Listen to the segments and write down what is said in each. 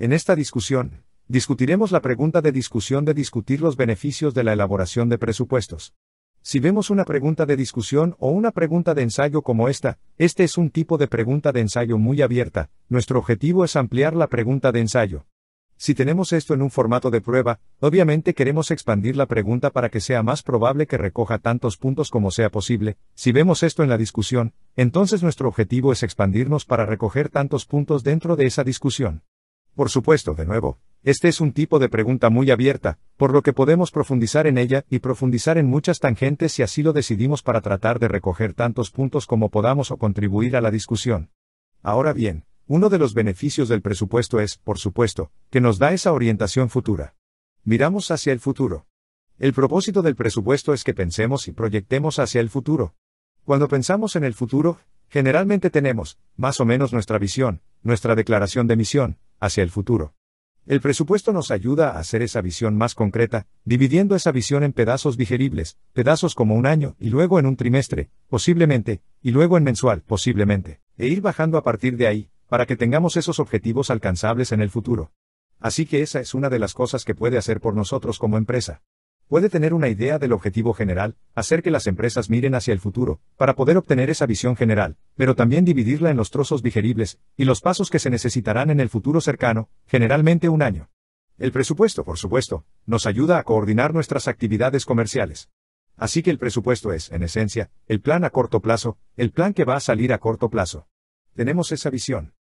En esta discusión, discutiremos la pregunta de discusión de discutir los beneficios de la elaboración de presupuestos. Si vemos una pregunta de discusión o una pregunta de ensayo como esta, este es un tipo de pregunta de ensayo muy abierta, nuestro objetivo es ampliar la pregunta de ensayo. Si tenemos esto en un formato de prueba, obviamente queremos expandir la pregunta para que sea más probable que recoja tantos puntos como sea posible. Si vemos esto en la discusión, entonces nuestro objetivo es expandirnos para recoger tantos puntos dentro de esa discusión. Por supuesto, de nuevo, este es un tipo de pregunta muy abierta, por lo que podemos profundizar en ella y profundizar en muchas tangentes si así lo decidimos para tratar de recoger tantos puntos como podamos o contribuir a la discusión. Ahora bien, uno de los beneficios del presupuesto es, por supuesto, que nos da esa orientación futura. Miramos hacia el futuro. El propósito del presupuesto es que pensemos y proyectemos hacia el futuro. Cuando pensamos en el futuro, generalmente tenemos, más o menos nuestra visión, nuestra declaración de misión, hacia el futuro. El presupuesto nos ayuda a hacer esa visión más concreta, dividiendo esa visión en pedazos digeribles, pedazos como un año, y luego en un trimestre, posiblemente, y luego en mensual, posiblemente, e ir bajando a partir de ahí, para que tengamos esos objetivos alcanzables en el futuro. Así que esa es una de las cosas que puede hacer por nosotros como empresa puede tener una idea del objetivo general, hacer que las empresas miren hacia el futuro, para poder obtener esa visión general, pero también dividirla en los trozos digeribles, y los pasos que se necesitarán en el futuro cercano, generalmente un año. El presupuesto, por supuesto, nos ayuda a coordinar nuestras actividades comerciales. Así que el presupuesto es, en esencia, el plan a corto plazo, el plan que va a salir a corto plazo. Tenemos esa visión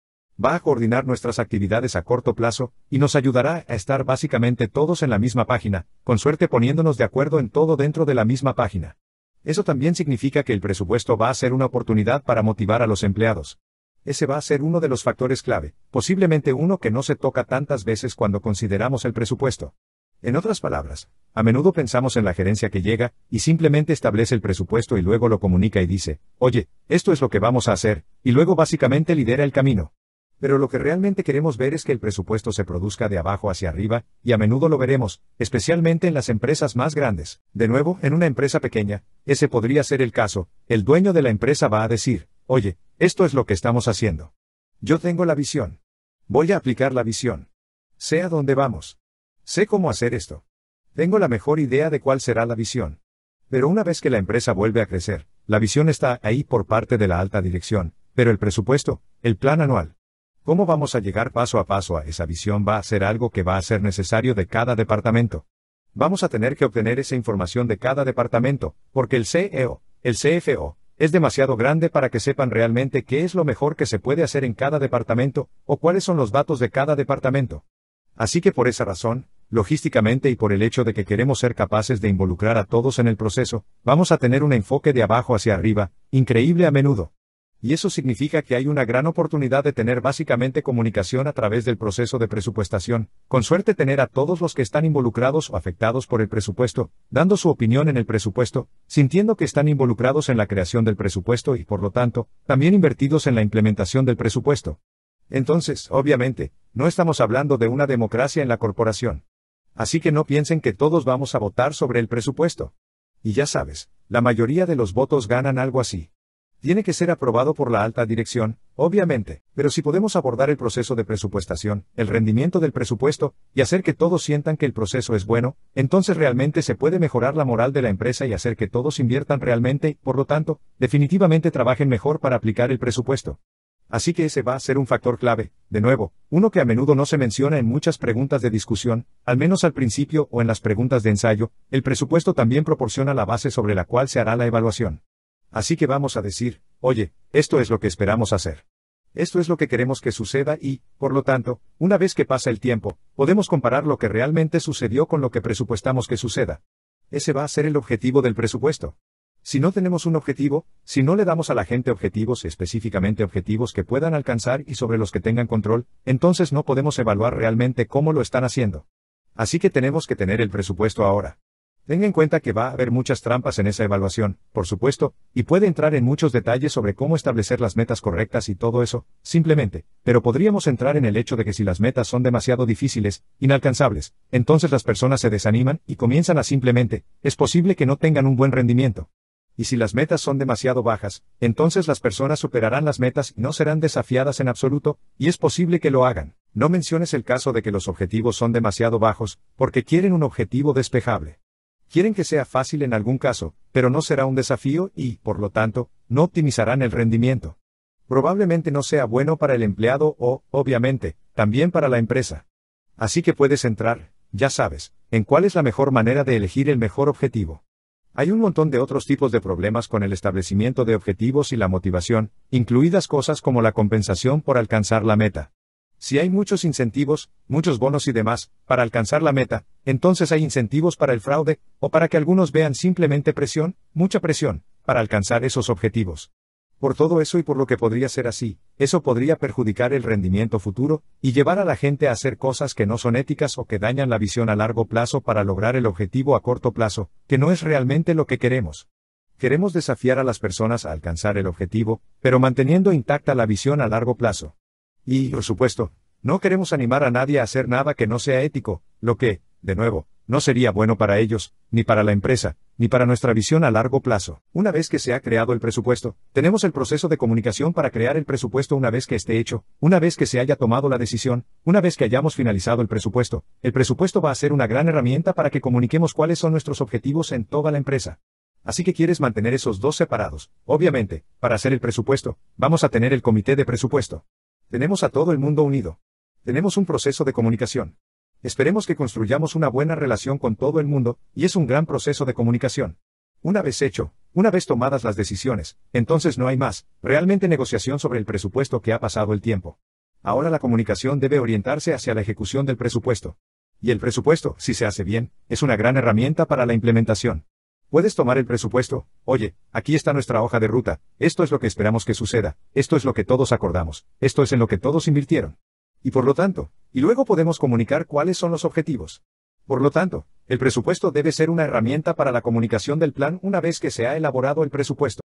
va a coordinar nuestras actividades a corto plazo, y nos ayudará a estar básicamente todos en la misma página, con suerte poniéndonos de acuerdo en todo dentro de la misma página. Eso también significa que el presupuesto va a ser una oportunidad para motivar a los empleados. Ese va a ser uno de los factores clave, posiblemente uno que no se toca tantas veces cuando consideramos el presupuesto. En otras palabras, a menudo pensamos en la gerencia que llega, y simplemente establece el presupuesto y luego lo comunica y dice, oye, esto es lo que vamos a hacer, y luego básicamente lidera el camino. Pero lo que realmente queremos ver es que el presupuesto se produzca de abajo hacia arriba, y a menudo lo veremos, especialmente en las empresas más grandes. De nuevo, en una empresa pequeña, ese podría ser el caso, el dueño de la empresa va a decir, oye, esto es lo que estamos haciendo. Yo tengo la visión. Voy a aplicar la visión. Sé a dónde vamos. Sé cómo hacer esto. Tengo la mejor idea de cuál será la visión. Pero una vez que la empresa vuelve a crecer, la visión está ahí por parte de la alta dirección, pero el presupuesto, el plan anual, ¿Cómo vamos a llegar paso a paso a esa visión va a ser algo que va a ser necesario de cada departamento? Vamos a tener que obtener esa información de cada departamento, porque el CEO, el CFO, es demasiado grande para que sepan realmente qué es lo mejor que se puede hacer en cada departamento, o cuáles son los datos de cada departamento. Así que por esa razón, logísticamente y por el hecho de que queremos ser capaces de involucrar a todos en el proceso, vamos a tener un enfoque de abajo hacia arriba, increíble a menudo. Y eso significa que hay una gran oportunidad de tener básicamente comunicación a través del proceso de presupuestación, con suerte tener a todos los que están involucrados o afectados por el presupuesto, dando su opinión en el presupuesto, sintiendo que están involucrados en la creación del presupuesto y, por lo tanto, también invertidos en la implementación del presupuesto. Entonces, obviamente, no estamos hablando de una democracia en la corporación. Así que no piensen que todos vamos a votar sobre el presupuesto. Y ya sabes, la mayoría de los votos ganan algo así tiene que ser aprobado por la alta dirección, obviamente, pero si podemos abordar el proceso de presupuestación, el rendimiento del presupuesto, y hacer que todos sientan que el proceso es bueno, entonces realmente se puede mejorar la moral de la empresa y hacer que todos inviertan realmente y, por lo tanto, definitivamente trabajen mejor para aplicar el presupuesto. Así que ese va a ser un factor clave, de nuevo, uno que a menudo no se menciona en muchas preguntas de discusión, al menos al principio o en las preguntas de ensayo, el presupuesto también proporciona la base sobre la cual se hará la evaluación. Así que vamos a decir, oye, esto es lo que esperamos hacer. Esto es lo que queremos que suceda y, por lo tanto, una vez que pasa el tiempo, podemos comparar lo que realmente sucedió con lo que presupuestamos que suceda. Ese va a ser el objetivo del presupuesto. Si no tenemos un objetivo, si no le damos a la gente objetivos específicamente objetivos que puedan alcanzar y sobre los que tengan control, entonces no podemos evaluar realmente cómo lo están haciendo. Así que tenemos que tener el presupuesto ahora. Tenga en cuenta que va a haber muchas trampas en esa evaluación, por supuesto, y puede entrar en muchos detalles sobre cómo establecer las metas correctas y todo eso, simplemente, pero podríamos entrar en el hecho de que si las metas son demasiado difíciles, inalcanzables, entonces las personas se desaniman y comienzan a simplemente, es posible que no tengan un buen rendimiento. Y si las metas son demasiado bajas, entonces las personas superarán las metas y no serán desafiadas en absoluto, y es posible que lo hagan. No menciones el caso de que los objetivos son demasiado bajos, porque quieren un objetivo despejable. Quieren que sea fácil en algún caso, pero no será un desafío y, por lo tanto, no optimizarán el rendimiento. Probablemente no sea bueno para el empleado o, obviamente, también para la empresa. Así que puedes entrar, ya sabes, en cuál es la mejor manera de elegir el mejor objetivo. Hay un montón de otros tipos de problemas con el establecimiento de objetivos y la motivación, incluidas cosas como la compensación por alcanzar la meta. Si hay muchos incentivos, muchos bonos y demás, para alcanzar la meta, entonces hay incentivos para el fraude, o para que algunos vean simplemente presión, mucha presión, para alcanzar esos objetivos. Por todo eso y por lo que podría ser así, eso podría perjudicar el rendimiento futuro, y llevar a la gente a hacer cosas que no son éticas o que dañan la visión a largo plazo para lograr el objetivo a corto plazo, que no es realmente lo que queremos. Queremos desafiar a las personas a alcanzar el objetivo, pero manteniendo intacta la visión a largo plazo. Y, por supuesto, no queremos animar a nadie a hacer nada que no sea ético, lo que, de nuevo, no sería bueno para ellos, ni para la empresa, ni para nuestra visión a largo plazo. Una vez que se ha creado el presupuesto, tenemos el proceso de comunicación para crear el presupuesto una vez que esté hecho, una vez que se haya tomado la decisión, una vez que hayamos finalizado el presupuesto. El presupuesto va a ser una gran herramienta para que comuniquemos cuáles son nuestros objetivos en toda la empresa. Así que quieres mantener esos dos separados. Obviamente, para hacer el presupuesto, vamos a tener el comité de presupuesto. Tenemos a todo el mundo unido. Tenemos un proceso de comunicación. Esperemos que construyamos una buena relación con todo el mundo, y es un gran proceso de comunicación. Una vez hecho, una vez tomadas las decisiones, entonces no hay más, realmente negociación sobre el presupuesto que ha pasado el tiempo. Ahora la comunicación debe orientarse hacia la ejecución del presupuesto. Y el presupuesto, si se hace bien, es una gran herramienta para la implementación. Puedes tomar el presupuesto, oye, aquí está nuestra hoja de ruta, esto es lo que esperamos que suceda, esto es lo que todos acordamos, esto es en lo que todos invirtieron. Y por lo tanto, y luego podemos comunicar cuáles son los objetivos. Por lo tanto, el presupuesto debe ser una herramienta para la comunicación del plan una vez que se ha elaborado el presupuesto.